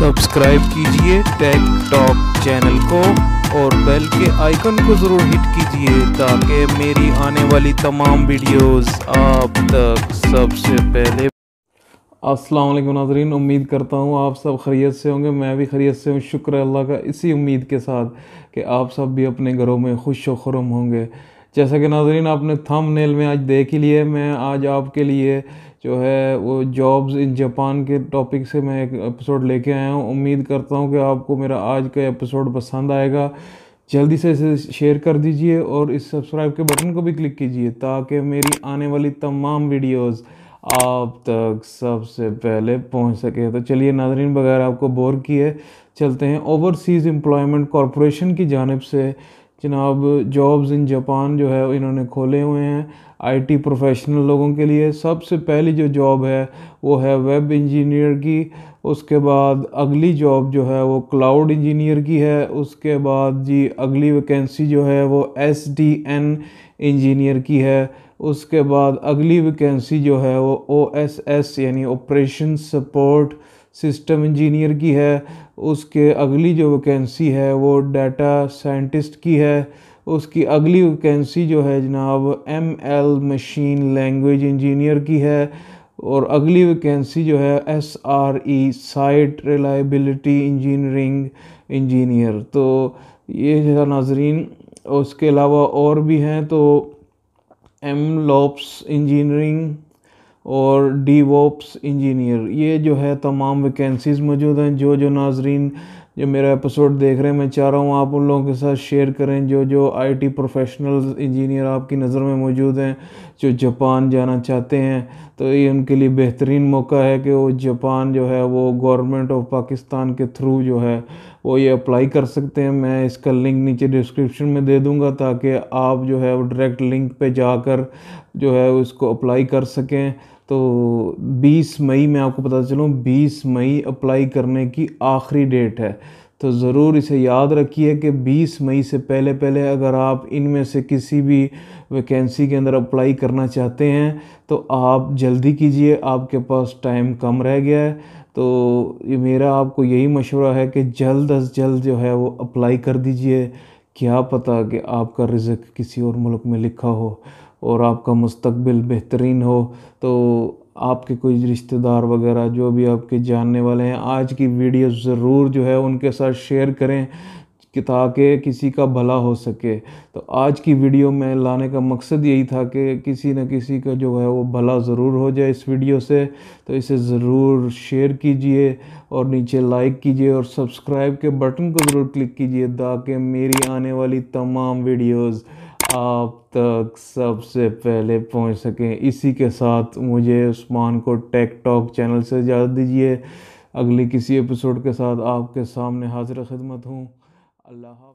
subscribe कीजिए take talk channel को और बेल के आइकन को ज़रूर हिट कीजिए ताकि मेरी आने वाली तमाम वीडियोस आप तक सबसे पहले अस्सलाम नाजरीन उम्मीद करता हूँ आप सब खरीत से होंगे मैं भी खरीत से हूँ शुक्र अल्लाह का इसी उम्मीद के साथ कि आप सब भी अपने घरों में खुश व खुरम होंगे जैसा कि नाजरीन आपने थम नेल में आज देख ही लिए मैं आज आपके लिए जो है वो जॉब्स इन जापान के टॉपिक से मैं एक एपिसोड लेके आया हूँ उम्मीद करता हूँ कि आपको मेरा आज का एपिसोड पसंद आएगा जल्दी से इसे शेयर कर दीजिए और इस सब्सक्राइब के बटन को भी क्लिक कीजिए ताकि मेरी आने वाली तमाम वीडियोस आप तक सबसे पहले पहुंच सके तो चलिए नाजरीन बगैर आपको बोर किए चलते हैं ओवरसीज़ एम्प्लॉयमेंट कॉरपोरेशन की जानब से जनाब जॉब्स इन जापान जो है इन्होंने खोले हुए हैं आईटी प्रोफेशनल लोगों के लिए सबसे पहली जो जॉब है वो है वेब इंजीनियर की उसके बाद अगली जॉब जो है वो क्लाउड इंजीनियर की है उसके बाद जी अगली वैकेंसी जो है वो एस डी एन इंजीनियर की है उसके बाद अगली वैकेंसी जो है वो ओ एस एस यानी ऑपरेशन सपोर्ट सिस्टम इंजीनियर की है उसके अगली जो वैकेंसी है वो डाटा साइंटिस्ट की है उसकी अगली वैकेंसी जो है जनाब M L machine language engineer की है और अगली वैकेंसी जो है S R E site reliability engineering engineer तो ये जो नाजरीन उसके अलावा और भी हैं तो एम लॉप्स इंजीनियरिंग और डी वोप्स इंजीनियर ये जो है तमाम वैकेंसीज़ मौजूद हैं जो जो नाजरीन जो मेरा एपिसोड देख रहे हैं मैं चाह रहा हूँ आप उन लोगों के साथ शेयर करें जो जो आईटी प्रोफेशनल्स इंजीनियर आपकी नज़र में मौजूद हैं जो जापान जाना चाहते हैं तो ये उनके लिए बेहतरीन मौका है कि वो जापान जो है वो गवर्नमेंट ऑफ पाकिस्तान के थ्रू जो है वो ये अप्लाई कर सकते हैं मैं इसका लिंक नीचे डिस्क्रिप्शन में दे दूँगा ताकि आप जो है वो डायरेक्ट लिंक पे जाकर जो है उसको अप्लाई कर सकें तो 20 मई में आपको पता चलूँ 20 मई अप्लाई करने की आखिरी डेट है तो ज़रूर इसे याद रखिए कि 20 मई से पहले पहले अगर आप इनमें से किसी भी वैकेंसी के अंदर अप्लाई करना चाहते हैं तो आप जल्दी कीजिए आपके पास टाइम कम रह गया है तो मेरा आपको यही मशवरा है कि जल्द अज जल्द जो है वो अप्लाई कर दीजिए क्या पता कि आपका रिज़क किसी और मुल्क में लिखा हो और आपका मुस्तबिल बेहतरीन हो तो आपके कोई रिश्तेदार वगैरह जो भी आपके जानने वाले हैं आज की वीडियो ज़रूर जो है उनके साथ शेयर करें कि ताकि किसी का भला हो सके तो आज की वीडियो में लाने का मकसद यही था कि किसी न किसी का जो है वो भला ज़रूर हो जाए इस वीडियो से तो इसे ज़रूर शेयर कीजिए और नीचे लाइक कीजिए और सब्सक्राइब के बटन को ज़रूर क्लिक कीजिए ताकि मेरी आने वाली तमाम वीडियोज़ आप तक सबसे पहले पहुंच सकें इसी के साथ मुझे उस्मान को टेक टॉक चैनल से इजाज़त दीजिए अगले किसी एपिसोड के साथ आपके सामने हाजिर खिदमत हूँ अल्लाह